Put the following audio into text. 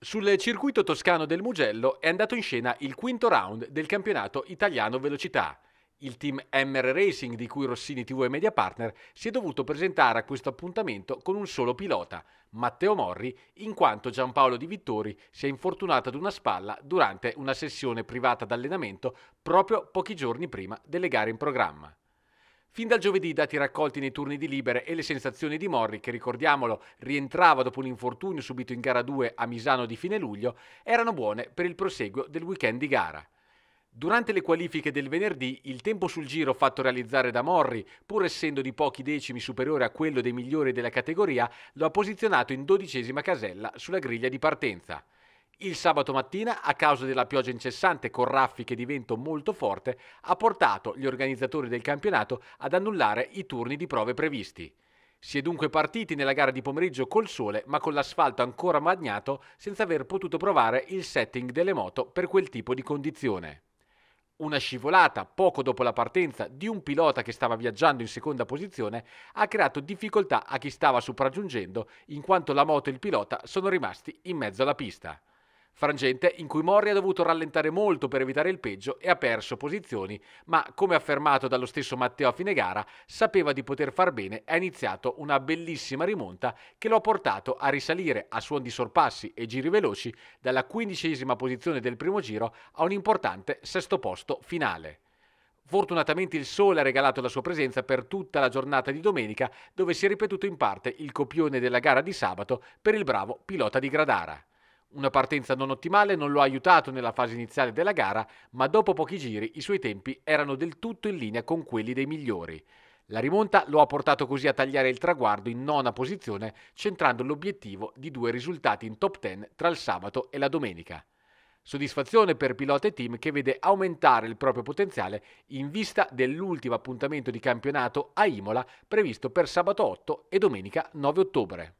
Sul circuito toscano del Mugello è andato in scena il quinto round del campionato italiano velocità. Il team MR Racing, di cui Rossini TV e Media Partner, si è dovuto presentare a questo appuntamento con un solo pilota, Matteo Morri, in quanto Giampaolo Di Vittori si è infortunato ad una spalla durante una sessione privata d'allenamento proprio pochi giorni prima delle gare in programma. Fin dal giovedì i dati raccolti nei turni di libere e le sensazioni di Morri, che ricordiamolo rientrava dopo un infortunio subito in gara 2 a Misano di fine luglio, erano buone per il proseguo del weekend di gara. Durante le qualifiche del venerdì, il tempo sul giro fatto realizzare da Morri, pur essendo di pochi decimi superiore a quello dei migliori della categoria, lo ha posizionato in dodicesima casella sulla griglia di partenza. Il sabato mattina, a causa della pioggia incessante con raffiche di vento molto forte, ha portato gli organizzatori del campionato ad annullare i turni di prove previsti. Si è dunque partiti nella gara di pomeriggio col sole, ma con l'asfalto ancora magnato, senza aver potuto provare il setting delle moto per quel tipo di condizione. Una scivolata poco dopo la partenza di un pilota che stava viaggiando in seconda posizione ha creato difficoltà a chi stava sopraggiungendo, in quanto la moto e il pilota sono rimasti in mezzo alla pista frangente in cui Morri ha dovuto rallentare molto per evitare il peggio e ha perso posizioni, ma come affermato dallo stesso Matteo a fine gara, sapeva di poter far bene e ha iniziato una bellissima rimonta che lo ha portato a risalire a suon di sorpassi e giri veloci dalla quindicesima posizione del primo giro a un importante sesto posto finale. Fortunatamente il sole ha regalato la sua presenza per tutta la giornata di domenica, dove si è ripetuto in parte il copione della gara di sabato per il bravo pilota di Gradara. Una partenza non ottimale non lo ha aiutato nella fase iniziale della gara, ma dopo pochi giri i suoi tempi erano del tutto in linea con quelli dei migliori. La rimonta lo ha portato così a tagliare il traguardo in nona posizione, centrando l'obiettivo di due risultati in top 10 tra il sabato e la domenica. Soddisfazione per pilota e team che vede aumentare il proprio potenziale in vista dell'ultimo appuntamento di campionato a Imola previsto per sabato 8 e domenica 9 ottobre.